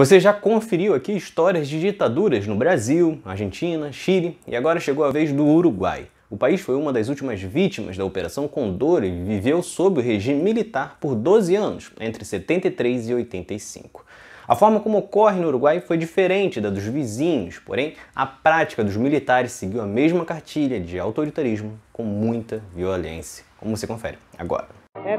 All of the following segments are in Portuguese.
Você já conferiu aqui histórias de ditaduras no Brasil, Argentina, Chile e agora chegou a vez do Uruguai. O país foi uma das últimas vítimas da Operação Condor e viveu sob o regime militar por 12 anos, entre 73 e 85. A forma como ocorre no Uruguai foi diferente da dos vizinhos, porém a prática dos militares seguiu a mesma cartilha de autoritarismo com muita violência, como você confere agora. É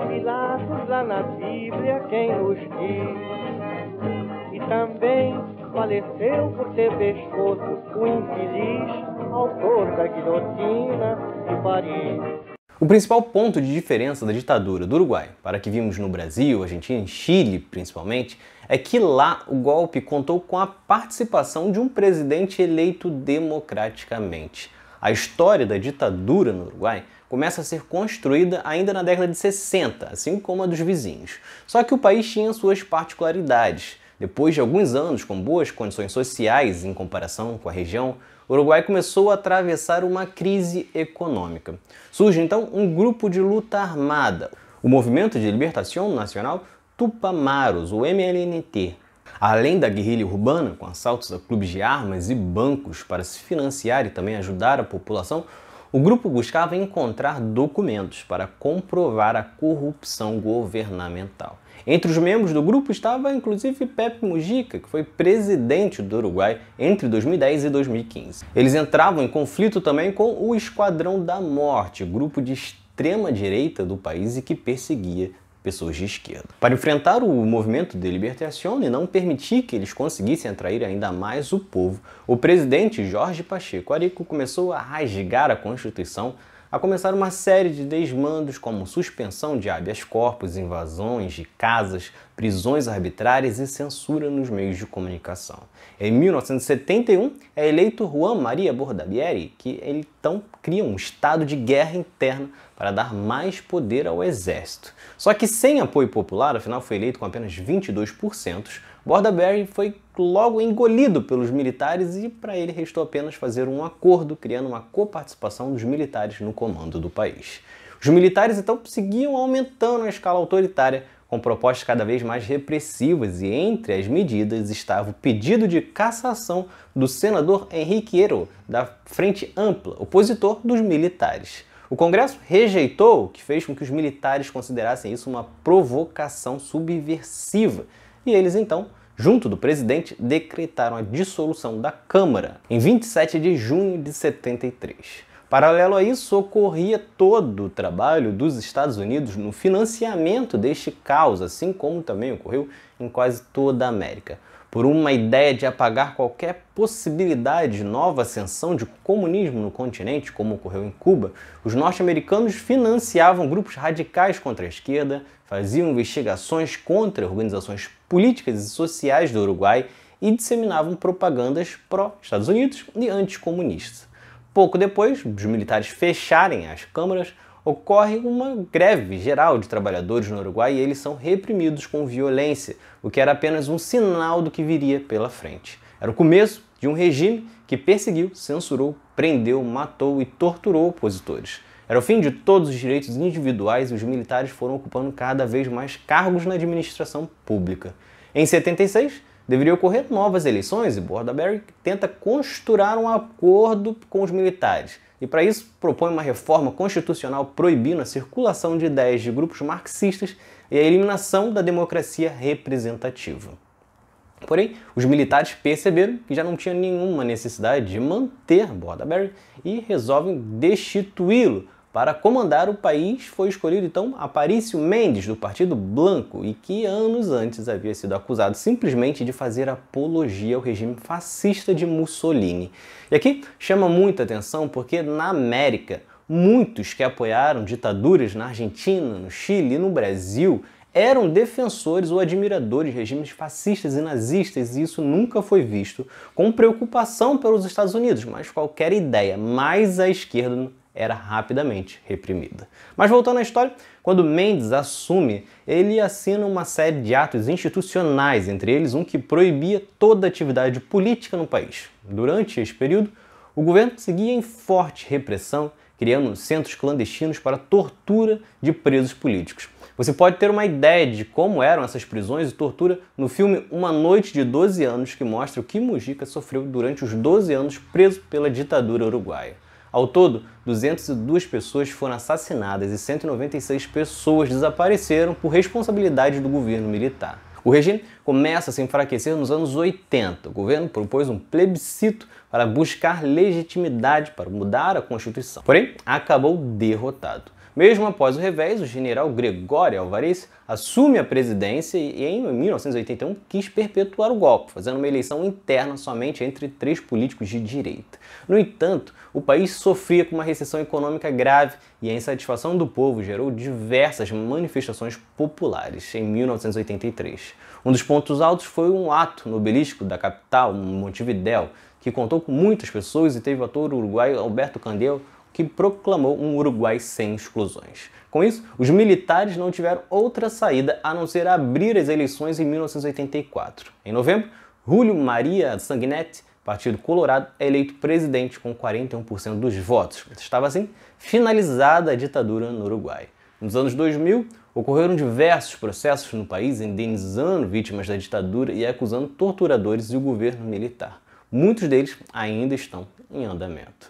também faleceu por ter pescoço o infeliz autor da guilhotina de Paris. O principal ponto de diferença da ditadura do Uruguai para a que vimos no Brasil, Argentina e Chile principalmente, é que lá o golpe contou com a participação de um presidente eleito democraticamente. A história da ditadura no Uruguai começa a ser construída ainda na década de 60, assim como a dos vizinhos. Só que o país tinha suas particularidades. Depois de alguns anos com boas condições sociais em comparação com a região, o Uruguai começou a atravessar uma crise econômica. Surge então um grupo de luta armada, o Movimento de Libertação Nacional Tupamaros, o MLNT. Além da guerrilha urbana, com assaltos a clubes de armas e bancos para se financiar e também ajudar a população, o grupo buscava encontrar documentos para comprovar a corrupção governamental. Entre os membros do grupo estava inclusive Pepe Mujica, que foi presidente do Uruguai entre 2010 e 2015. Eles entravam em conflito também com o Esquadrão da Morte, grupo de extrema direita do país e que perseguia pessoas de esquerda. Para enfrentar o movimento de libertação e não permitir que eles conseguissem atrair ainda mais o povo, o presidente Jorge Pacheco Arico começou a rasgar a Constituição a começar uma série de desmandos como suspensão de habeas corpus, invasões de casas, prisões arbitrárias e censura nos meios de comunicação. Em 1971, é eleito Juan Maria Bordabieri, que então cria um estado de guerra interna para dar mais poder ao exército. Só que sem apoio popular, afinal foi eleito com apenas 22%, Bordaberry foi logo engolido pelos militares e para ele restou apenas fazer um acordo, criando uma coparticipação dos militares no comando do país. Os militares então seguiam aumentando a escala autoritária, com propostas cada vez mais repressivas, e entre as medidas estava o pedido de cassação do senador Henrique Hero, da Frente Ampla, opositor dos militares. O Congresso rejeitou, o que fez com que os militares considerassem isso uma provocação subversiva, e eles então junto do presidente, decretaram a dissolução da Câmara em 27 de junho de 73. Paralelo a isso, ocorria todo o trabalho dos Estados Unidos no financiamento deste caos, assim como também ocorreu em quase toda a América por uma ideia de apagar qualquer possibilidade de nova ascensão de comunismo no continente, como ocorreu em Cuba, os norte-americanos financiavam grupos radicais contra a esquerda, faziam investigações contra organizações políticas e sociais do Uruguai e disseminavam propagandas pró-Estados Unidos e anticomunistas. Pouco depois dos militares fecharem as câmaras, ocorre uma greve geral de trabalhadores no Uruguai e eles são reprimidos com violência, o que era apenas um sinal do que viria pela frente. Era o começo de um regime que perseguiu, censurou, prendeu, matou e torturou opositores. Era o fim de todos os direitos individuais e os militares foram ocupando cada vez mais cargos na administração pública. Em 76, deveria ocorrer novas eleições e Bordaberry tenta costurar um acordo com os militares e para isso propõe uma reforma constitucional proibindo a circulação de ideias de grupos marxistas e a eliminação da democracia representativa. Porém, os militares perceberam que já não tinha nenhuma necessidade de manter Bordaberry e resolvem destituí-lo para comandar o país foi escolhido então Aparício Mendes, do Partido Blanco, e que anos antes havia sido acusado simplesmente de fazer apologia ao regime fascista de Mussolini. E aqui chama muita atenção porque na América, muitos que apoiaram ditaduras na Argentina, no Chile e no Brasil eram defensores ou admiradores de regimes fascistas e nazistas, e isso nunca foi visto com preocupação pelos Estados Unidos, mas qualquer ideia mais à esquerda era rapidamente reprimida. Mas voltando à história, quando Mendes assume, ele assina uma série de atos institucionais, entre eles um que proibia toda atividade política no país. Durante esse período, o governo seguia em forte repressão, criando centros clandestinos para tortura de presos políticos. Você pode ter uma ideia de como eram essas prisões e tortura no filme Uma Noite de 12 Anos, que mostra o que Mujica sofreu durante os 12 anos preso pela ditadura uruguaia. Ao todo, 202 pessoas foram assassinadas e 196 pessoas desapareceram por responsabilidade do governo militar. O regime começa a se enfraquecer nos anos 80. O governo propôs um plebiscito para buscar legitimidade para mudar a Constituição. Porém, acabou derrotado. Mesmo após o revés, o general Gregório Alvarez assume a presidência e, em 1981, quis perpetuar o golpe, fazendo uma eleição interna somente entre três políticos de direita. No entanto, o país sofria com uma recessão econômica grave e a insatisfação do povo gerou diversas manifestações populares em 1983. Um dos pontos altos foi um ato nobelístico da capital, Montevideo, que contou com muitas pessoas e teve o ator uruguaio Alberto Candel que proclamou um Uruguai sem exclusões. Com isso, os militares não tiveram outra saída a não ser abrir as eleições em 1984. Em novembro, Julio Maria Sanguinetti, Partido Colorado, é eleito presidente com 41% dos votos. Estava assim finalizada a ditadura no Uruguai. Nos anos 2000, ocorreram diversos processos no país indenizando vítimas da ditadura e acusando torturadores e o governo militar. Muitos deles ainda estão em andamento.